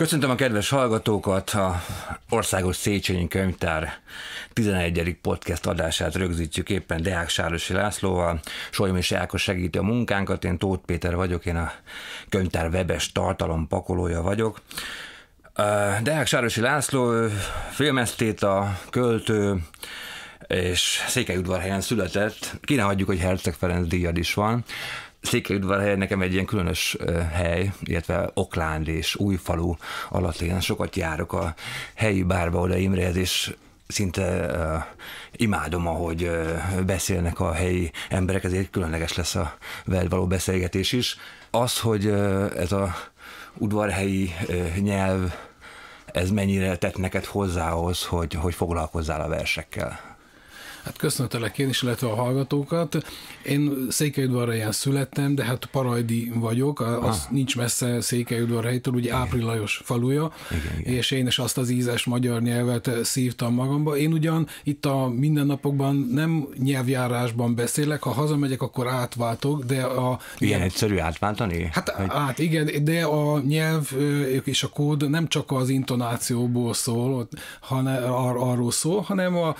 Köszöntöm a kedves hallgatókat, a Országos Széchenyi Könyvtár 11. podcast adását rögzítjük éppen Deák Sárosi Lászlóval, és Ákos segíti a munkánkat, én Tóth Péter vagyok, én a könyvtár webes tartalom pakolója vagyok. Deák Sárosi László a költő, és Székelyudvarhelyen született. Ki ne hagyjuk, hogy Herceg Ferenc díjad is van. Székelyudvarhely nekem egy ilyen különös hely, illetve Okland és Újfalu alatt én sokat járok a helyi bárba oda Imrehez, és szinte uh, imádom, ahogy uh, beszélnek a helyi emberek, ezért különleges lesz a veled való beszélgetés is. Az, hogy uh, ez a udvarhelyi uh, nyelv, ez mennyire tett neked hozzához, hogy, hogy foglalkozzál a versekkel? Hát köszöntelek én is, illetve a hallgatókat. Én Székelyudvarhelyen születtem, de hát parajdi vagyok, az ah. nincs messze Székelyudvarhelytől, ugye Ápril Lajos faluja, igen, igen. és én is azt az ízes magyar nyelvet szívtam magamba. Én ugyan itt a mindennapokban nem nyelvjárásban beszélek, ha hazamegyek, akkor átváltok, de a... Ilyen egyszerű átváltani? Hát hogy... át, igen, de a nyelv és a kód nem csak az intonációból szól, hanem ar- arról szól, hanem a,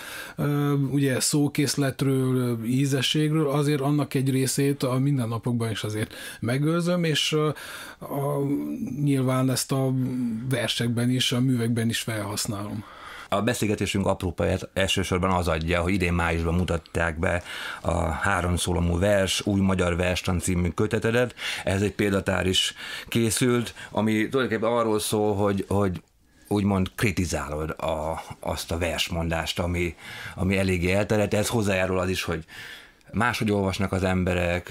ugye ugye szókészletről, ízességről, azért annak egy részét a mindennapokban is azért megőrzöm, és a, a, nyilván ezt a versekben is, a művekben is felhasználom. A beszélgetésünk aprópáját elsősorban az adja, hogy idén májusban mutatták be a három szólamú vers, új magyar verstan című kötetedet. Ez egy példatár is készült, ami tulajdonképpen arról szól, hogy, hogy úgymond kritizálod a, azt a versmondást, ami, ami eléggé elterjedt. Ez hozzájárul az is, hogy máshogy olvasnak az emberek,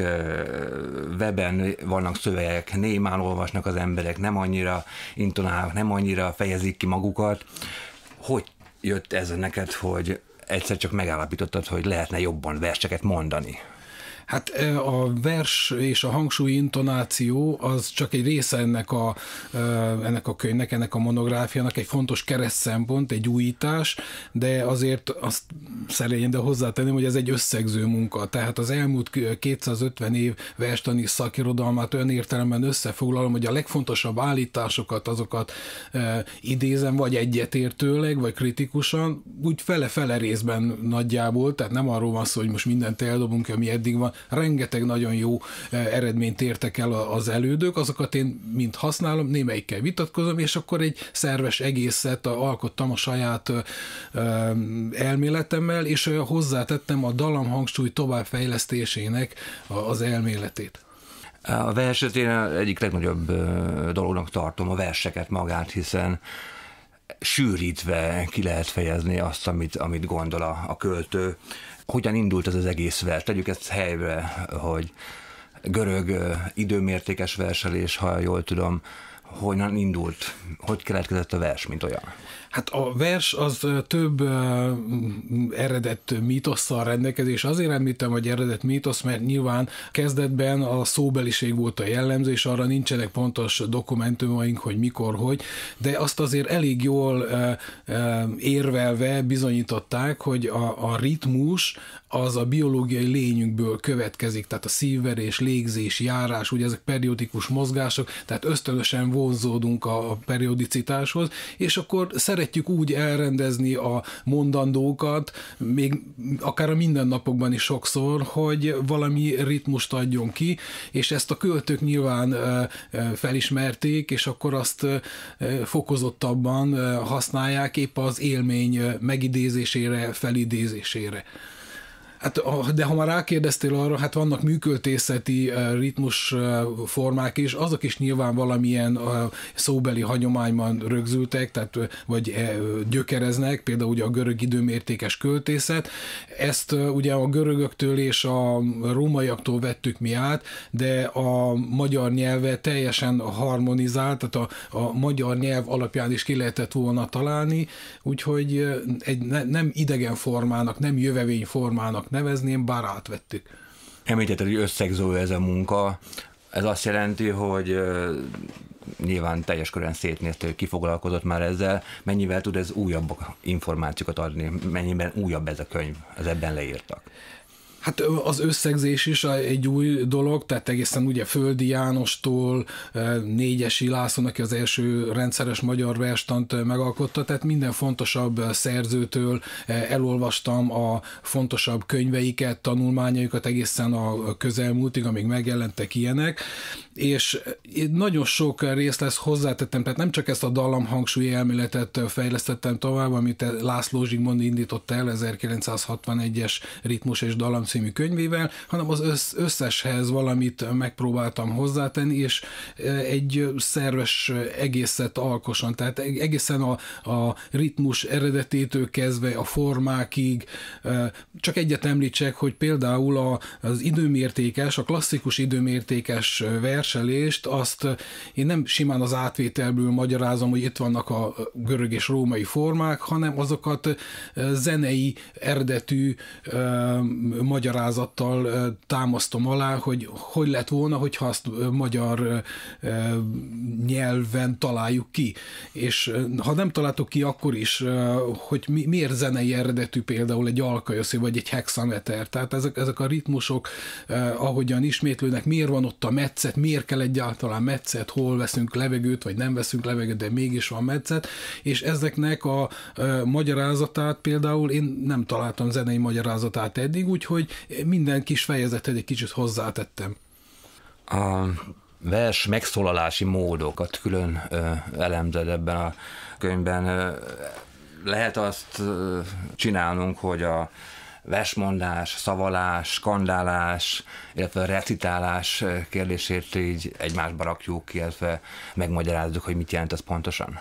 weben vannak szövegek, némán olvasnak az emberek, nem annyira intonálnak, nem annyira fejezik ki magukat. Hogy jött ez neked, hogy egyszer csak megállapítottad, hogy lehetne jobban verseket mondani? Hát a vers és a hangsúly intonáció az csak egy része ennek a, ennek a könyvnek, ennek a monográfiának, egy fontos kereszt szempont, egy újítás, de azért azt szerényen, de hozzátenném, hogy ez egy összegző munka. Tehát az elmúlt 250 év verstani szakirodalmát olyan értelemben összefoglalom, hogy a legfontosabb állításokat, azokat idézem, vagy egyetértőleg, vagy kritikusan, úgy fele-fele részben nagyjából, tehát nem arról van szó, hogy most mindent eldobunk, ami eddig van, rengeteg nagyon jó e, eredményt értek el az elődök, azokat én mind használom, némelyikkel vitatkozom, és akkor egy szerves egészet alkottam a saját elméletemmel, és hozzátettem a dalam hangsúly továbbfejlesztésének az elméletét. A verset én egyik legnagyobb dolognak tartom, a verseket magát, hiszen sűrítve ki lehet fejezni azt, amit, amit gondol a, a költő. Hogyan indult ez az egész vers? Tegyük ezt helyre, hogy görög időmértékes verselés, ha jól tudom, hogyan indult, hogy keletkezett a vers, mint olyan? Hát a vers az több uh, eredett mítosszal és Azért említem, hogy eredett mítosz, mert nyilván kezdetben a szóbeliség volt a jellemző, és arra nincsenek pontos dokumentumaink, hogy mikor, hogy, de azt azért elég jól uh, uh, érvelve bizonyították, hogy a, a ritmus az a biológiai lényünkből következik, tehát a szívverés, légzés, járás, ugye ezek periodikus mozgások, tehát ösztönösen vonzódunk a periodicitáshoz, és akkor szeretnénk szeretjük úgy elrendezni a mondandókat, még akár a mindennapokban is sokszor, hogy valami ritmust adjon ki, és ezt a költők nyilván felismerték, és akkor azt fokozottabban használják épp az élmény megidézésére, felidézésére. Hát, de ha már rákérdeztél arra, hát vannak műköltészeti eh, ritmus eh, formák is, azok is nyilván valamilyen eh, szóbeli hagyományban rögzültek, tehát vagy gyökereznek, például ugye a görög időmértékes költészet. Ezt ugye a görögöktől és a rómaiaktól vettük mi át, de a magyar nyelve teljesen harmonizált, tehát a, a magyar nyelv alapján is ki lehetett volna találni, úgyhogy egy ne, nem idegen formának, nem jövevény formának nevezném, bár átvettük. Említetted, hogy összegző ez a munka. Ez azt jelenti, hogy nyilván teljes körön szétnézte, hogy kifoglalkozott már ezzel, mennyivel tud ez újabb információkat adni, mennyiben újabb ez a könyv, az ebben leírtak? Hát az összegzés is egy új dolog, tehát egészen ugye Földi Jánostól, Négyesi Lászon, aki az első rendszeres magyar verstant megalkotta, tehát minden fontosabb szerzőtől elolvastam a fontosabb könyveiket, tanulmányaikat egészen a közelmúltig, amíg megjelentek ilyenek, és nagyon sok részt lesz hozzátettem, tehát nem csak ezt a dallam hangsúly elméletet fejlesztettem tovább, amit László Zsigmond indított el 1961-es ritmus és dallam című könyvével, hanem az összeshez valamit megpróbáltam hozzátenni, és e, egy szerves egészet alkosan, tehát e, egészen a, a ritmus eredetétől kezdve a formákig, e, csak egyet említsek, hogy például a, az időmértékes, a klasszikus időmértékes verselést, azt én nem simán az átvételből magyarázom, hogy itt vannak a görög és római formák, hanem azokat zenei eredetű magyar magyarázattal támasztom alá, hogy hogy lett volna, hogyha azt magyar nyelven találjuk ki. És ha nem találtok ki, akkor is, hogy mi, miért zenei eredetű például egy alkajoszi vagy egy hexameter. Tehát ezek, ezek a ritmusok, ahogyan ismétlőnek, miért van ott a metszet, miért kell egyáltalán metszet, hol veszünk levegőt, vagy nem veszünk levegőt, de mégis van metszet. És ezeknek a magyarázatát például én nem találtam zenei magyarázatát eddig, úgyhogy hogy minden kis fejezetet egy kicsit hozzátettem. A vers megszólalási módokat külön elemzed ebben a könyvben. lehet azt csinálnunk, hogy a versmondás, szavalás, skandálás, illetve recitálás kérdését így egymásba rakjuk, illetve megmagyarázzuk, hogy mit jelent ez pontosan?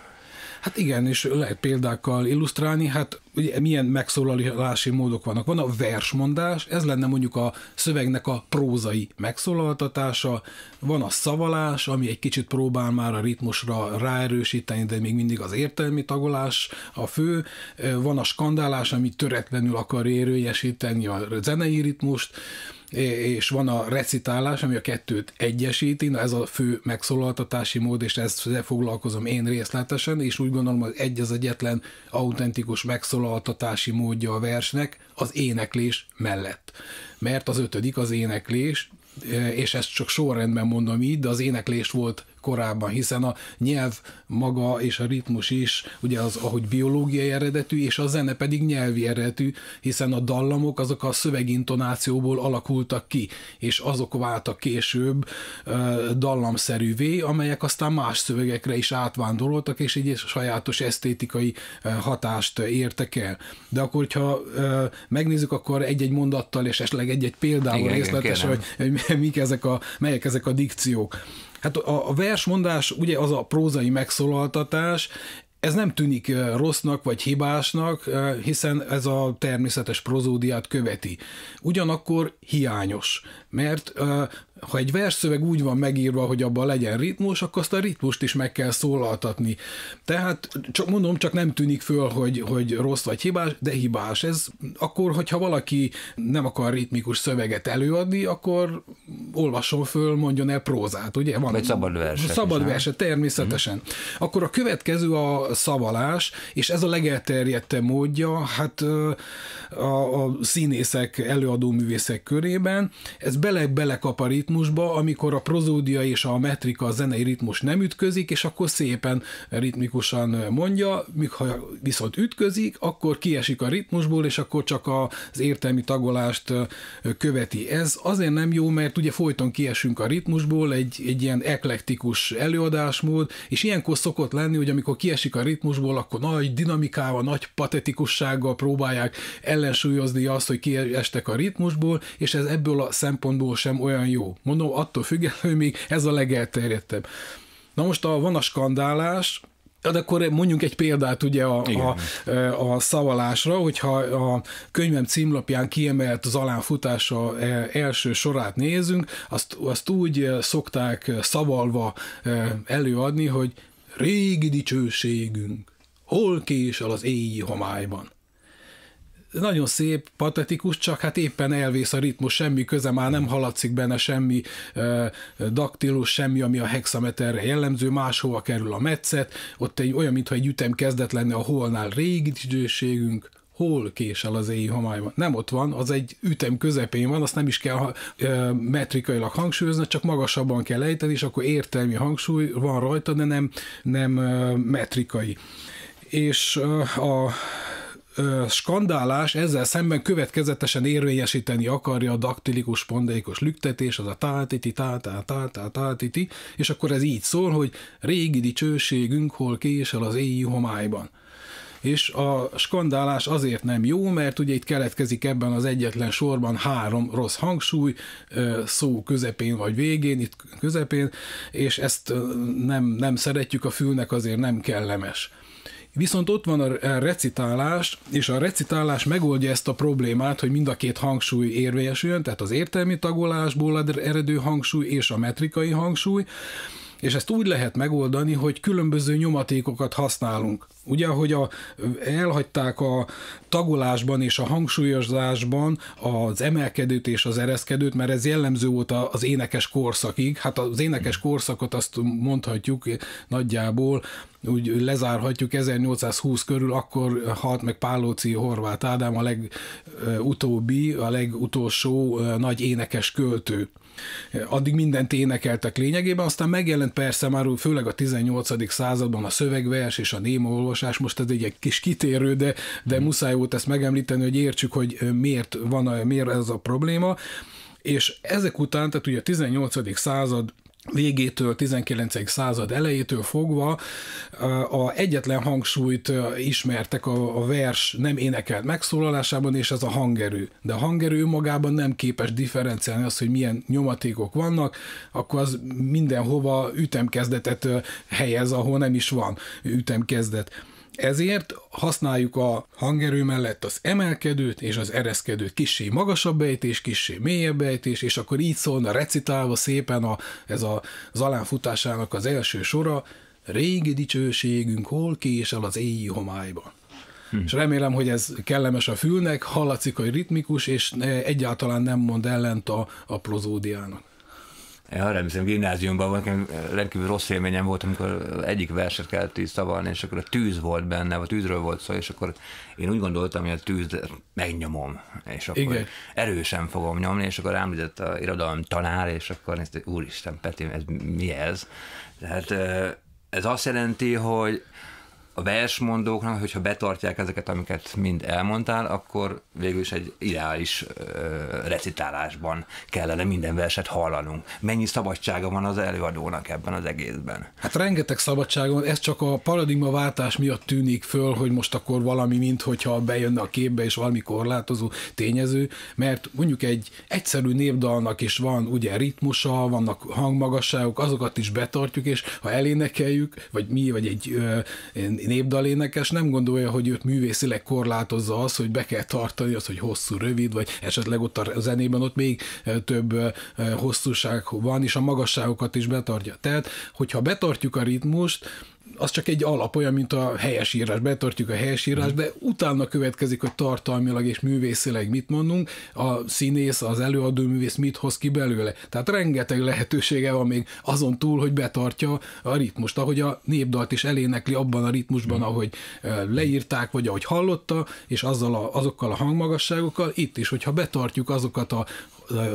Hát igen, és lehet példákkal illusztrálni, hát ugye milyen megszólalási módok vannak. Van a versmondás, ez lenne mondjuk a szövegnek a prózai megszólaltatása, van a szavalás, ami egy kicsit próbál már a ritmusra ráerősíteni, de még mindig az értelmi tagolás a fő, van a skandálás, ami töretlenül akar érőjesíteni a zenei ritmust, és van a recitálás, ami a kettőt egyesíti, na ez a fő megszólaltatási mód, és ezt foglalkozom én részletesen, és úgy gondolom, hogy egy az egyetlen autentikus megszólaltatási módja a versnek az éneklés mellett. Mert az ötödik az éneklés, és ezt csak sorrendben mondom így, de az éneklés volt korábban, hiszen a nyelv maga és a ritmus is, ugye az, ahogy biológiai eredetű, és a zene pedig nyelvi eredetű, hiszen a dallamok azok a szövegintonációból alakultak ki, és azok váltak később dallamszerűvé, amelyek aztán más szövegekre is átvándoroltak, és így sajátos esztétikai hatást értek el. De akkor, hogyha megnézzük, akkor egy-egy mondattal, és esetleg egy-egy példával részletesen, hogy, hogy mik ezek a, melyek ezek a dikciók. Hát a, a versmondás ugye az a prózai megszólaltatás, ez nem tűnik rossznak vagy hibásnak, hiszen ez a természetes prozódiát követi. Ugyanakkor hiányos, mert ha egy versszöveg úgy van megírva, hogy abban legyen ritmus, akkor azt a ritmust is meg kell szólaltatni. Tehát csak mondom, csak nem tűnik föl, hogy, hogy rossz vagy hibás, de hibás. Ez akkor, hogyha valaki nem akar ritmikus szöveget előadni, akkor olvasson föl, mondjon el prózát, ugye? Van, egy szabad verse. Szabad verse, természetesen. Mm. Akkor a következő a szavalás, és ez a legelterjedtebb módja, hát a, a színészek, előadó művészek körében, ez bele-belekaparít ritmusba, amikor a prozódia és a metrika, a zenei ritmus nem ütközik, és akkor szépen ritmikusan mondja, míg ha viszont ütközik, akkor kiesik a ritmusból, és akkor csak az értelmi tagolást követi. Ez azért nem jó, mert ugye folyton kiesünk a ritmusból, egy, egy ilyen eklektikus előadásmód, és ilyenkor szokott lenni, hogy amikor kiesik a ritmusból, akkor nagy dinamikával, nagy patetikussággal próbálják ellensúlyozni azt, hogy kiestek a ritmusból, és ez ebből a szempontból sem olyan jó. Mondom, attól függetlenül, hogy még ez a legelterjedtebb. Na most a, van a skandálás, de akkor mondjunk egy példát ugye a, a, e, a szavalásra, hogyha a könyvem címlapján kiemelt az futása e, első sorát nézünk, azt, azt úgy e, szokták szavalva előadni, hogy régi dicsőségünk, hol késel az éjjel homályban nagyon szép, patetikus, csak hát éppen elvész a ritmus, semmi köze már nem haladszik benne semmi ö, daktilus, semmi, ami a hexameterre jellemző, máshova kerül a metszet, ott egy, olyan, mintha egy ütem kezdett lenne a holnál régi időségünk, hol késel az éjjel homályban. Nem ott van, az egy ütem közepén van, azt nem is kell ö, metrikailag hangsúlyozni, csak magasabban kell ejteni, és akkor értelmi hangsúly van rajta, de nem, nem ö, metrikai. És ö, a skandálás ezzel szemben következetesen érvényesíteni akarja a daktilikus, spondaikus lüktetés, az a tátiti, tátá, tátá, tátiti, és akkor ez így szól, hogy régi dicsőségünk, hol késel az éjjú homályban és a skandálás azért nem jó, mert ugye itt keletkezik ebben az egyetlen sorban három rossz hangsúly, szó közepén vagy végén, itt közepén, és ezt nem, nem szeretjük, a fülnek azért nem kellemes. Viszont ott van a recitálás, és a recitálás megoldja ezt a problémát, hogy mind a két hangsúly érvényesüljön, tehát az értelmi tagolásból eredő hangsúly és a metrikai hangsúly, és ezt úgy lehet megoldani, hogy különböző nyomatékokat használunk. Ugye, hogy a, elhagyták a tagolásban és a hangsúlyozásban az emelkedőt és az ereszkedőt, mert ez jellemző volt az énekes korszakig. Hát az énekes korszakot azt mondhatjuk nagyjából, úgy lezárhatjuk 1820 körül, akkor halt meg Pálóci Horváth Ádám, a legutóbbi, a legutolsó nagy énekes költő addig mindent énekeltek lényegében, aztán megjelent persze már főleg a 18. században a szövegvers és a némolvasás, olvasás, most ez egy kis kitérő, de, de hmm. muszáj volt ezt megemlíteni, hogy értsük, hogy miért van miért ez a probléma, és ezek után, tehát ugye a 18. század végétől, 19. század elejétől fogva a egyetlen hangsúlyt ismertek a, vers nem énekelt megszólalásában, és ez a hangerő. De a hangerő magában nem képes differenciálni azt, hogy milyen nyomatékok vannak, akkor az mindenhova ütemkezdetet helyez, ahol nem is van ütemkezdet. Ezért használjuk a hangerő mellett az emelkedőt és az ereszkedőt, kissé magasabb ejtés, kissé mélyebb ejtés, és akkor így szólna recitálva szépen a, ez a zalán futásának az első sora, régi dicsőségünk hol késel az éjjé homályba. Hm. És remélem, hogy ez kellemes a fülnek, hallatszik, hogy ritmikus, és eh, egyáltalán nem mond ellent a, a prozódiának. Én arra emlékszem, gimnáziumban volt, rendkívül rossz élményem volt, amikor egyik verset kellett így szavalni, és akkor a tűz volt benne, vagy tűzről volt szó, és akkor én úgy gondoltam, hogy a tűz megnyomom, és akkor Igen. erősen fogom nyomni, és akkor rám a irodalom tanár, és akkor nézte, úristen, Peti, ez mi ez? Tehát ez azt jelenti, hogy a versmondóknak, hogyha betartják ezeket, amiket mind elmondtál, akkor végül is egy ideális ö, recitálásban kellene minden verset hallanunk. Mennyi szabadsága van az előadónak ebben az egészben? Hát rengeteg szabadsága van, ez csak a paradigmaváltás miatt tűnik föl, hogy most akkor valami, mint hogyha bejönne a képbe, és valami korlátozó tényező, mert mondjuk egy egyszerű népdalnak is van ugye ritmusa, vannak hangmagasságok, azokat is betartjuk, és ha elénekeljük, vagy mi, vagy egy ö, népdalénekes nem gondolja, hogy őt művészileg korlátozza az, hogy be kell tartani az, hogy hosszú, rövid, vagy esetleg ott a zenében ott még több hosszúság van, és a magasságokat is betartja. Tehát, hogyha betartjuk a ritmust, az csak egy alap, olyan, mint a helyes írás betartjuk a helyes írás, de utána következik, hogy tartalmilag és művészileg mit mondunk, a színész, az előadó művész mit hoz ki belőle. Tehát rengeteg lehetősége van még azon túl, hogy betartja a ritmust, ahogy a népdalt is elénekli abban a ritmusban, ahogy leírták, vagy ahogy hallotta, és azzal a, azokkal a hangmagasságokkal, itt is, hogyha betartjuk azokat a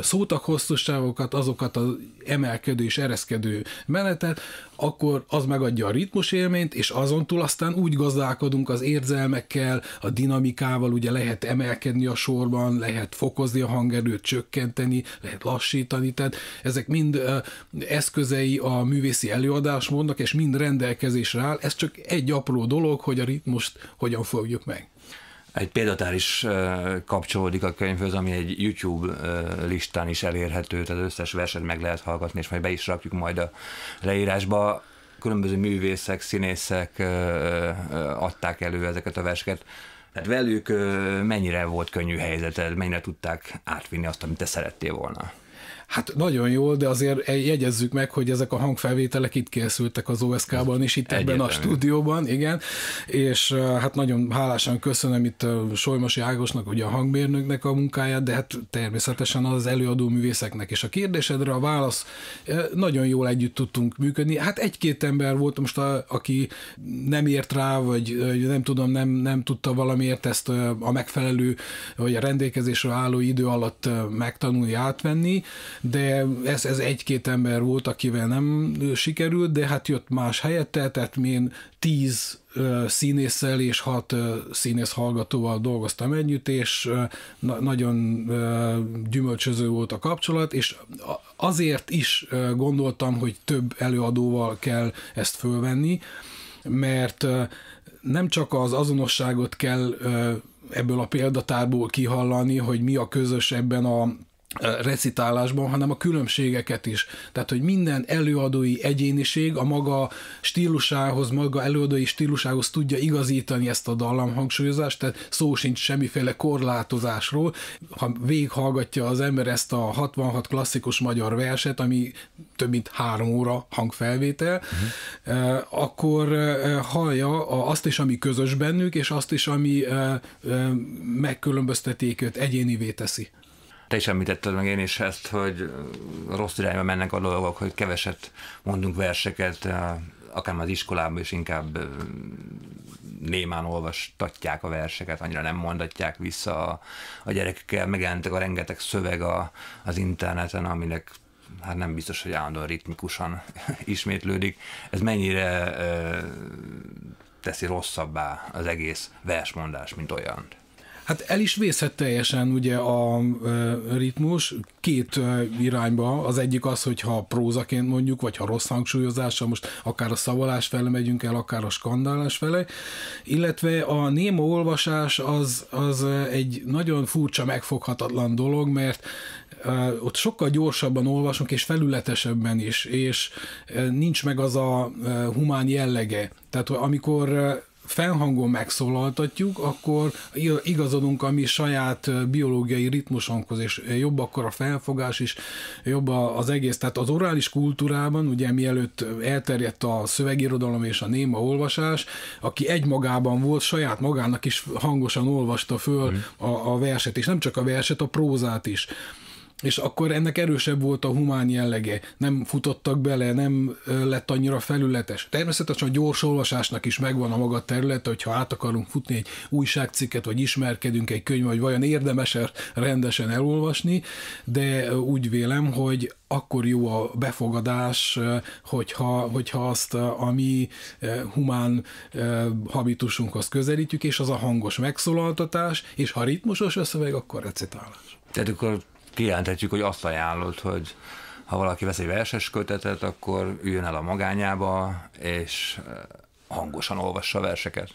szótak hosszúságokat, azokat az emelkedő és ereszkedő menetet, akkor az megadja a ritmus élményt, és azon túl aztán úgy gazdálkodunk az érzelmekkel, a dinamikával, ugye lehet emelkedni a sorban, lehet fokozni a hangerőt, csökkenteni, lehet lassítani, tehát ezek mind eszközei a művészi előadásmódnak, és mind rendelkezésre áll, ez csak egy apró dolog, hogy a ritmust hogyan fogjuk meg. Egy példatár is kapcsolódik a könyvhöz, ami egy YouTube listán is elérhető, tehát összes verset meg lehet hallgatni, és majd be is rakjuk majd a leírásba. Különböző művészek, színészek adták elő ezeket a verseket. Tehát velük mennyire volt könnyű helyzeted, mennyire tudták átvinni azt, amit te szerettél volna? Hát nagyon jól, de azért eh, jegyezzük meg, hogy ezek a hangfelvételek itt készültek az OSK-ban, és itt Egyetlen. ebben a stúdióban, igen, és eh, hát nagyon hálásan köszönöm itt eh, Solymosi Ágosnak, ugye a hangmérnöknek a munkáját, de hát természetesen az előadó művészeknek. És a kérdésedre a válasz, nagyon jól együtt tudtunk működni. Hát egy-két ember volt most, a, aki nem ért rá, vagy nem tudom, nem, nem tudta valamiért ezt a megfelelő, vagy a rendelkezésre álló idő alatt megtanulni, átvenni, de ez, ez egy-két ember volt, akivel nem sikerült, de hát jött más helyette, tehát én tíz színésszel és hat színész hallgatóval dolgoztam együtt, és nagyon gyümölcsöző volt a kapcsolat, és azért is gondoltam, hogy több előadóval kell ezt fölvenni, mert nem csak az azonosságot kell ebből a példatárból kihallani, hogy mi a közös ebben a recitálásban, hanem a különbségeket is. Tehát, hogy minden előadói egyéniség a maga stílusához, maga előadói stílusához tudja igazítani ezt a dallamhangsúlyozást, tehát szó sincs semmiféle korlátozásról. Ha végighallgatja az ember ezt a 66 klasszikus magyar verset, ami több mint három óra hangfelvétel, uh-huh. akkor hallja azt is, ami közös bennük, és azt is, ami megkülönböztetik őt, egyénivé teszi te is említetted meg én is ezt, hogy rossz irányba mennek a dolgok, hogy keveset mondunk verseket, akár az iskolában is inkább némán olvastatják a verseket, annyira nem mondatják vissza a, a gyerekekkel, megjelentek a rengeteg szöveg a, az interneten, aminek hát nem biztos, hogy állandóan ritmikusan ismétlődik. Ez mennyire ö, teszi rosszabbá az egész versmondás, mint olyan? Hát el is vészhet teljesen ugye a ritmus két irányba. Az egyik az, hogyha prózaként mondjuk, vagy ha rossz hangsúlyozása, most akár a szavalás fele megyünk el, akár a skandálás fele, illetve a néma olvasás az, az egy nagyon furcsa, megfoghatatlan dolog, mert ott sokkal gyorsabban olvasunk, és felületesebben is, és nincs meg az a humán jellege. Tehát amikor fennhangon megszólaltatjuk, akkor igazodunk a mi saját biológiai ritmusunkhoz, és jobb akkor a felfogás is, jobb az egész. Tehát az orális kultúrában, ugye mielőtt elterjedt a szövegirodalom és a néma olvasás, aki egymagában volt, saját magának is hangosan olvasta föl mm. a, a verset, és nem csak a verset, a prózát is és akkor ennek erősebb volt a humán jellege, nem futottak bele, nem lett annyira felületes. Természetesen a gyors olvasásnak is megvan a maga területe, hogyha át akarunk futni egy újságcikket, vagy ismerkedünk egy könyv, vagy vajon érdemes rendesen elolvasni, de úgy vélem, hogy akkor jó a befogadás, hogyha, hogyha azt a mi humán habitusunkhoz közelítjük, és az a hangos megszólaltatás, és ha ritmusos a szöveg, akkor recitálás. Tehát akkor kijelenthetjük, hogy azt ajánlott, hogy ha valaki vesz egy verses kötetet, akkor üljön el a magányába, és eh, hangosan olvassa verseket.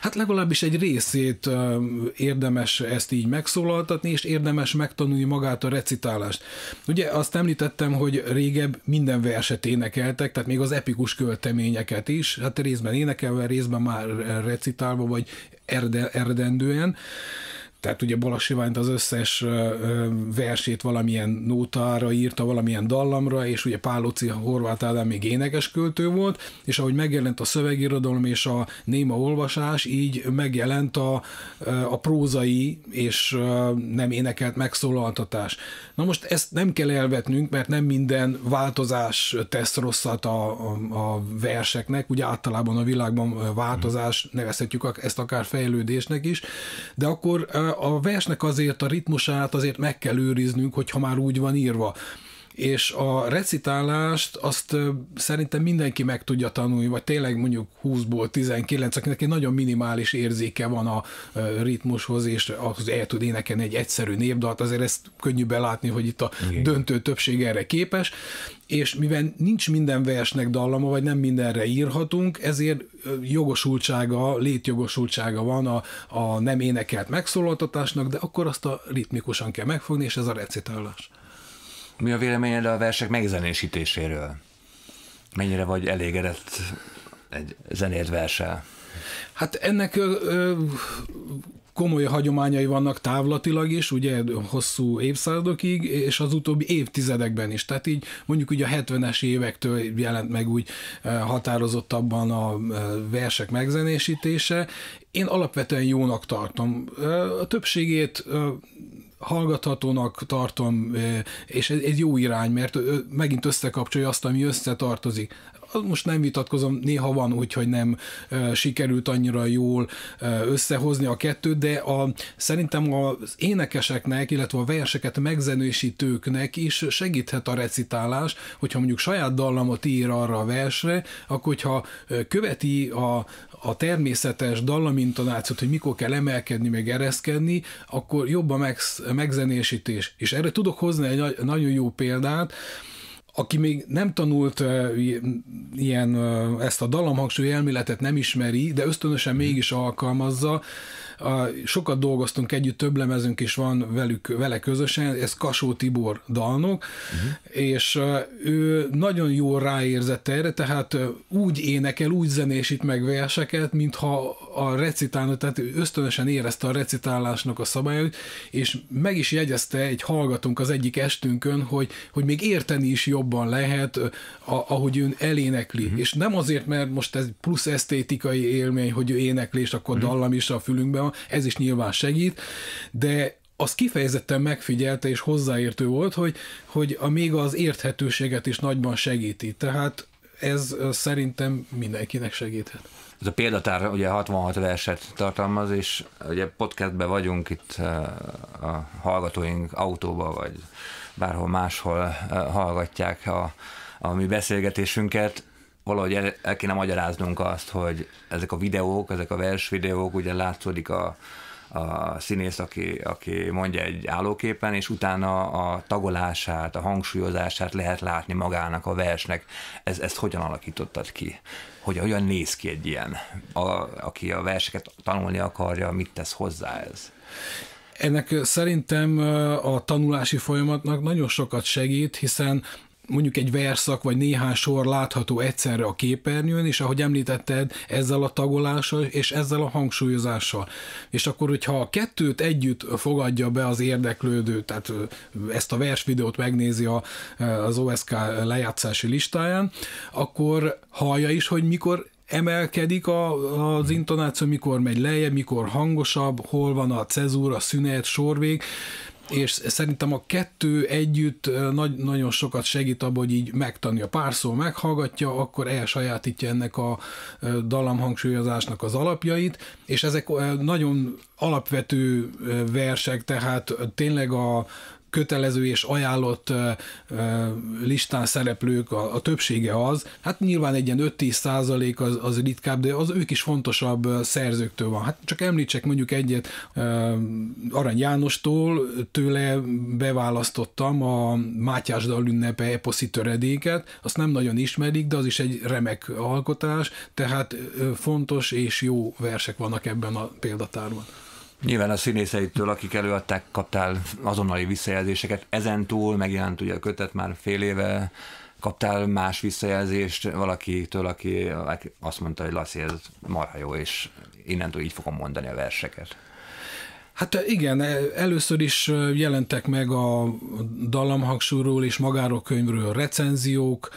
Hát legalábbis egy részét eh, érdemes ezt így megszólaltatni, és érdemes megtanulni magát a recitálást. Ugye azt említettem, hogy régebb minden verset énekeltek, tehát még az epikus költeményeket is, hát részben énekelve, részben már recitálva, vagy erde, erdendően tehát ugye Balasiványt az összes versét valamilyen nótára írta, valamilyen dallamra, és ugye Pálóci Horváth Ádám még énekes költő volt, és ahogy megjelent a szövegirodalom és a néma olvasás, így megjelent a, a prózai és nem énekelt megszólaltatás. Na most ezt nem kell elvetnünk, mert nem minden változás tesz rosszat a, a, a verseknek, ugye általában a világban változás, nevezhetjük ezt akár fejlődésnek is, de akkor a versnek azért a ritmusát azért meg kell őriznünk, hogyha már úgy van írva és a recitálást azt szerintem mindenki meg tudja tanulni, vagy tényleg mondjuk 20-ból 19, akinek egy nagyon minimális érzéke van a ritmushoz, és az el tud énekelni egy egyszerű népdalt, azért ezt könnyű belátni, hogy itt a Igen. döntő többség erre képes, és mivel nincs minden versnek dallama, vagy nem mindenre írhatunk, ezért jogosultsága, létjogosultsága van a, a nem énekelt megszólaltatásnak, de akkor azt a ritmikusan kell megfogni, és ez a recitálás. Mi a véleményed a versek megzenésítéséről? Mennyire vagy elégedett egy zenét versel? Hát ennek ö, ö, komoly hagyományai vannak távlatilag is, ugye hosszú évszázadokig, és az utóbbi évtizedekben is. Tehát így mondjuk ugye a 70-es évektől jelent meg úgy határozottabban a versek megzenésítése. Én alapvetően jónak tartom. A többségét hallgathatónak tartom, eh, és ez egy jó irány, mert megint összekapcsolja azt, ami összetartozik most nem vitatkozom, néha van úgy, hogy nem sikerült annyira jól összehozni a kettőt, de a, szerintem az énekeseknek, illetve a verseket megzenősítőknek is segíthet a recitálás, hogyha mondjuk saját dallamot ír arra a versre, akkor hogyha követi a, a természetes dallamintonációt, hogy mikor kell emelkedni, meg ereszkedni, akkor jobb a megzenésítés. És erre tudok hozni egy nagyon jó példát, aki még nem tanult ilyen ezt a dalamhangsúly elméletet nem ismeri, de ösztönösen mhm. mégis alkalmazza, uh, sokat dolgoztunk együtt, több lemezünk is van velük, vele közösen, ez Kasó Tibor dalnok, uh-huh. és ő nagyon jól ráérzett erre, tehát úgy énekel, úgy zenésít meg verseket, mintha a recitálnak, tehát ösztönösen érezte a recitálásnak a szabályait, és meg is jegyezte egy hallgatónk az egyik estünkön, hogy, hogy még érteni is jobb jobban lehet, a, ahogy ő elénekli. Uh-huh. És nem azért, mert most ez plusz esztétikai élmény, hogy ő énekli, és akkor uh-huh. dallam is a fülünkben van, ez is nyilván segít, de az kifejezetten megfigyelte és hozzáértő volt, hogy, hogy a, még az érthetőséget is nagyban segíti. Tehát ez szerintem mindenkinek segíthet. Ez a példatár ugye 66 verset tartalmaz, és ugye podcastben vagyunk itt a hallgatóink autóba, vagy bárhol máshol eh, hallgatják a, a mi beszélgetésünket, valahogy el, el kéne magyaráznunk azt, hogy ezek a videók, ezek a versvideók, ugye látszódik a, a színész, aki, aki mondja egy állóképen, és utána a tagolását, a hangsúlyozását lehet látni magának a versnek. Ez, ezt hogyan alakítottad ki? Hogy hogyan néz ki egy ilyen? A, aki a verseket tanulni akarja, mit tesz hozzá ez? Ennek szerintem a tanulási folyamatnak nagyon sokat segít, hiszen mondjuk egy verszak vagy néhány sor látható egyszerre a képernyőn, és ahogy említetted, ezzel a tagolással és ezzel a hangsúlyozással. És akkor, hogyha a kettőt együtt fogadja be az érdeklődő, tehát ezt a versvideót megnézi a, az OSK lejátszási listáján, akkor hallja is, hogy mikor emelkedik a, az intonáció, mikor megy lejjebb, mikor hangosabb, hol van a cezúra, szünet, sorvég, és szerintem a kettő együtt nagy, nagyon sokat segít abban, hogy így megtanulja. Pár szó meghallgatja, akkor elsajátítja ennek a hangsúlyozásnak az alapjait, és ezek nagyon alapvető versek, tehát tényleg a kötelező és ajánlott listán szereplők, a, a többsége az, hát nyilván egy ilyen 5-10 százalék az, az ritkább, de az ők is fontosabb szerzőktől van. Hát csak említsek mondjuk egyet Arany Jánostól, tőle beválasztottam a Mátyás Dal ünnepe eposzi töredéket, azt nem nagyon ismerik, de az is egy remek alkotás, tehát fontos és jó versek vannak ebben a példatárban. Nyilván a színészeitől, akik előadták, kaptál azonnali visszajelzéseket. Ezen túl megjelent ugye a kötet már fél éve, kaptál más visszajelzést valakitől, aki azt mondta, hogy Laci, ez marha jó, és innentől így fogom mondani a verseket. Hát eh, igen, eh, először is eh, jelentek meg a dallamhangsúról és magáról könyvről recenziók.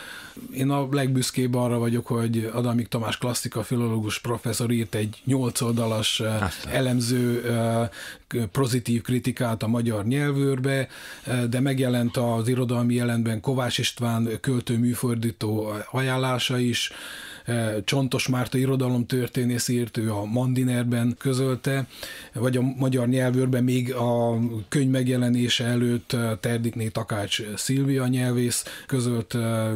Én a legbüszkébb arra vagyok, hogy Adamik Tamás klasszika filológus professzor írt egy nyolc oldalas Aztán. elemző pozitív kritikát a magyar nyelvőrbe, de megjelent az irodalmi jelentben Kovács István költő műfordító ajánlása is, Eh, Csontos Márta történész írt, ő a Mandinerben közölte, vagy a magyar nyelvőrben még a könyv megjelenése előtt eh, Terdikné Takács Szilvia nyelvész közölt eh,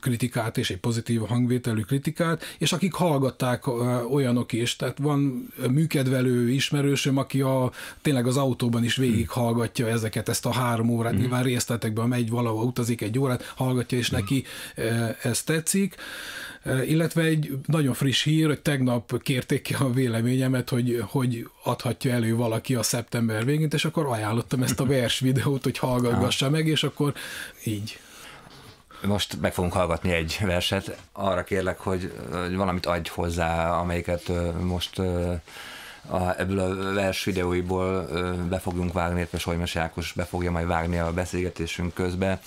kritikát és egy pozitív hangvételű kritikát, és akik hallgatták olyanok is, tehát van műkedvelő ismerősöm, aki a, tényleg az autóban is végighallgatja ezeket, ezt a három órát, mm. nyilván részletekben megy, valahol utazik egy órát, hallgatja, és mm. neki ez tetszik illetve egy nagyon friss hír, hogy tegnap kérték ki a véleményemet, hogy, hogy adhatja elő valaki a szeptember végén, és akkor ajánlottam ezt a vers videót, hogy hallgassa meg, és akkor így. Most meg fogunk hallgatni egy verset. Arra kérlek, hogy, hogy valamit adj hozzá, amelyiket most a, ebből a vers videóiból be fogunk vágni, illetve Solymes Ákos be fogja majd vágni a beszélgetésünk közben.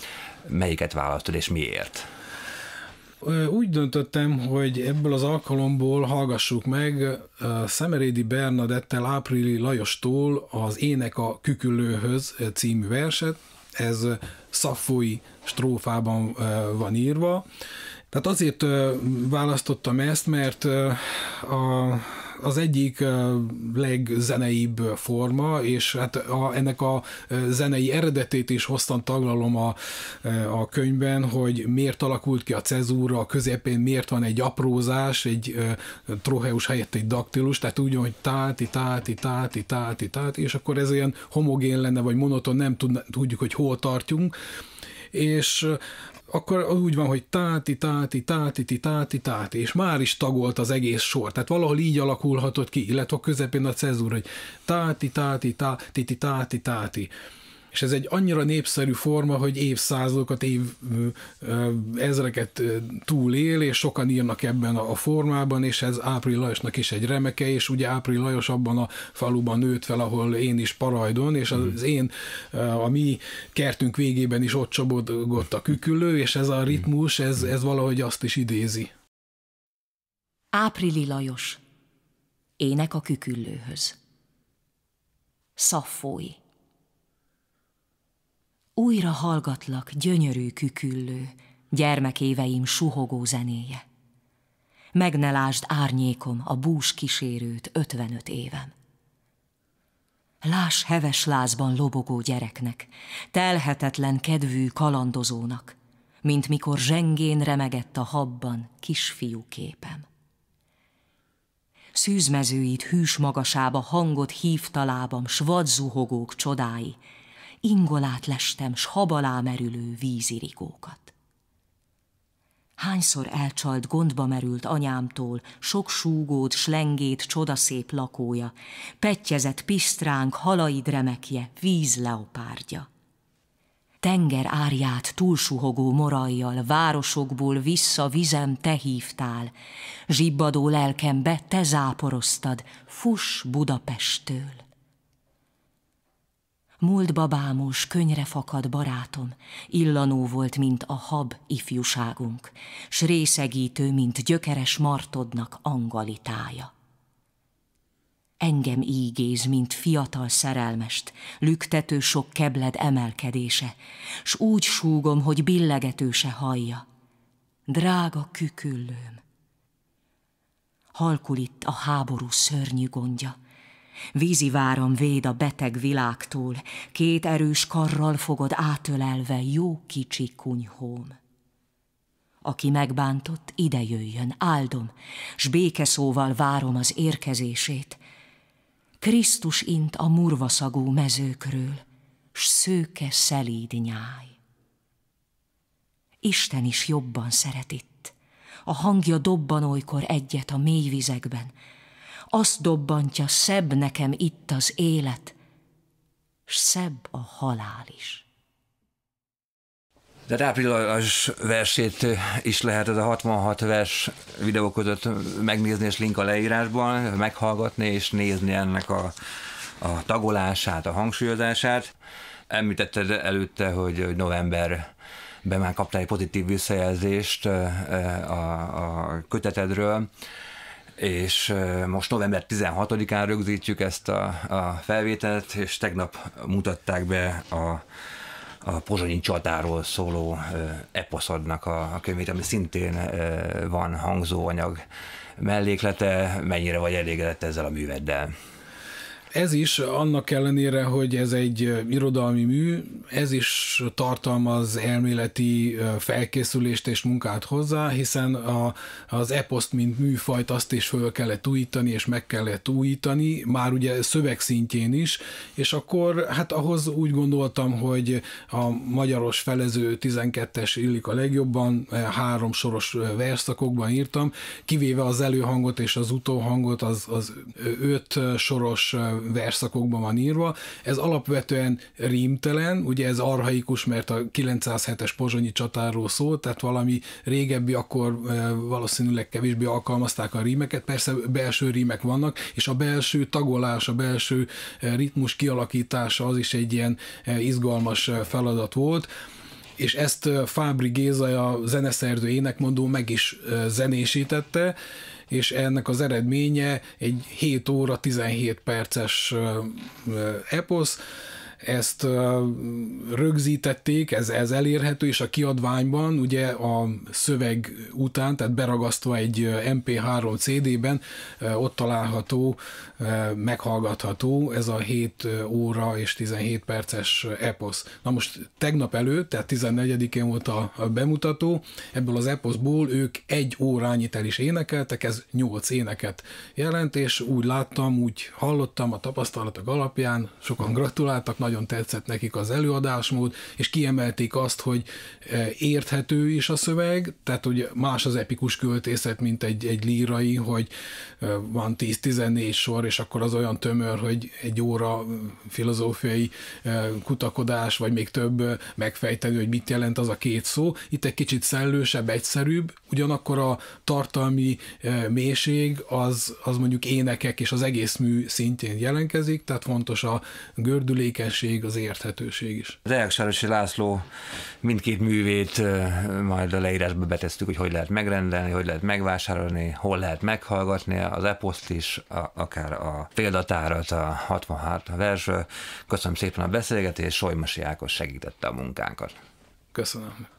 Melyiket választod és miért? Úgy döntöttem, hogy ebből az alkalomból hallgassuk meg Szemerédi Bernadettel Áprili Lajostól az Ének a Küküllőhöz című verset. Ez szafói strófában van írva. Tehát azért választottam ezt, mert a az egyik legzeneibb forma, és hát a, ennek a zenei eredetét is hoztan taglalom a, a könyvben, hogy miért alakult ki a cezúra, a közepén miért van egy aprózás, egy troheus helyett egy daktilus, tehát úgy, hogy táti, táti, táti, táti, táti, és akkor ez ilyen homogén lenne, vagy monoton, nem tudjuk, hogy hol tartjunk, és akkor úgy van, hogy táti, táti, táti, táti, táti, táti, és már is tagolt az egész sor. Tehát valahol így alakulhatott ki, illetve a közepén a cezúr, hogy táti, táti, táti, táti, táti, táti. És ez egy annyira népszerű forma, hogy évszázadokat, év ezreket túlél, és sokan írnak ebben a formában, és ez Ápril Lajosnak is egy remeke, és ugye Ápril Lajos abban a faluban nőtt fel, ahol én is Parajdon, és az mhm. én, a mi kertünk végében is ott csobogott a kükülő, és ez a mhm. ritmus, ez, mhm. ez valahogy azt is idézi. Áprili Lajos. Ének a küküllőhöz. Szaffói. Újra hallgatlak gyönyörű küküllő, gyermekéveim suhogó zenéje. Meg ne lásd árnyékom a bús kísérőt 55 évem. Láss heves lázban lobogó gyereknek, telhetetlen kedvű kalandozónak, mint mikor zsengén remegett a habban kisfiú képem. Szűzmezőit hűs magasába hangot hívtalábam, svadzuhogók csodái, ingolát lestem, s habalá merülő vízirigókat. Hányszor elcsalt gondba merült anyámtól, sok súgót, slengét, csodaszép lakója, petjezett pisztránk, halaid remekje, vízleopárdja. Tenger árját túlsuhogó morajjal, városokból vissza vizem te hívtál, zsibbadó lelkembe te záporoztad, fuss Budapesttől. Múlt babámos, könyre fakad barátom, illanó volt, mint a hab ifjúságunk, s részegítő, mint gyökeres martodnak angalitája. Engem ígéz, mint fiatal szerelmest, lüktető sok kebled emelkedése, s úgy súgom, hogy se hallja. Drága küküllőm! Halkul itt a háború szörnyű gondja, Vízi váram véd a beteg világtól, két erős karral fogod átölelve jó kicsi kunyhóm. Aki megbántott, ide jöjjön, áldom, s békeszóval várom az érkezését. Krisztus int a murvaszagú mezőkről, s szőke szelíd nyáj. Isten is jobban szeret itt, a hangja dobban olykor egyet a mély vizekben, azt dobbantja, szebb nekem itt az élet, s szebb a halál is. De április versét is lehet ez a 66 vers videó között megnézni, és link a leírásban, meghallgatni és nézni ennek a, a tagolását, a hangsúlyozását. Említetted előtte, hogy, hogy november be már kaptál egy pozitív visszajelzést eh, a, a kötetedről és most november 16-án rögzítjük ezt a, a felvételt, és tegnap mutatták be a, a pozsonyi csatáról szóló eposzodnak a, a könyvét, ami szintén van hangzóanyag melléklete, mennyire vagy elégedett ezzel a műveddel? Ez is annak ellenére, hogy ez egy irodalmi mű, ez is tartalmaz elméleti felkészülést és munkát hozzá, hiszen a, az eposzt, mint műfajt azt is föl kellett újítani, és meg kellett újítani, már ugye szövegszintjén is, és akkor hát ahhoz úgy gondoltam, hogy a magyaros felező 12-es illik a legjobban, e, három soros verszakokban írtam, kivéve az előhangot és az utóhangot, az, az öt soros verszakokban van írva. Ez alapvetően rímtelen, ugye ez arhaikus, mert a 907-es pozsonyi csatáról szól, tehát valami régebbi, akkor valószínűleg kevésbé alkalmazták a rímeket, persze belső rímek vannak, és a belső tagolás, a belső ritmus kialakítása az is egy ilyen izgalmas feladat volt és ezt Fábri Géza, a zeneszerző énekmondó meg is zenésítette, és ennek az eredménye egy 7 óra 17 perces eposz, ezt rögzítették, ez, ez elérhető, és a kiadványban ugye a szöveg után, tehát beragasztva egy MP3 CD-ben ott található Eh, meghallgatható, ez a 7 eh, óra és 17 perces eh, eposz. Na most tegnap előtt, tehát 14-én volt a bemutató, ebből az eposzból ők egy órányit el is énekeltek, ez 8 éneket jelent, és úgy láttam, úgy hallottam a tapasztalatok alapján, sokan gratuláltak, nagyon tetszett nekik az előadásmód, és kiemelték azt, hogy érthető is a szöveg, tehát hogy más az epikus költészet, mint egy, egy lírai, hogy van 10-14 sor, és akkor az olyan tömör, hogy egy óra filozófiai kutakodás, vagy még több megfejteni, hogy mit jelent az a két szó. Itt egy kicsit szellősebb, egyszerűbb, ugyanakkor a tartalmi mélység az, az mondjuk énekek és az egész mű szintjén jelenkezik, tehát fontos a gördülékenység, az érthetőség is. Deák Sárosi László mindkét művét majd a leírásba beteztük, hogy hogy lehet megrendelni, hogy lehet megvásárolni, hol lehet meghallgatni, az eposzt is, a, akár a példatárat, a 63 versről. Köszönöm szépen a beszélgetést, Solymasi Ákos segítette a munkánkat. Köszönöm.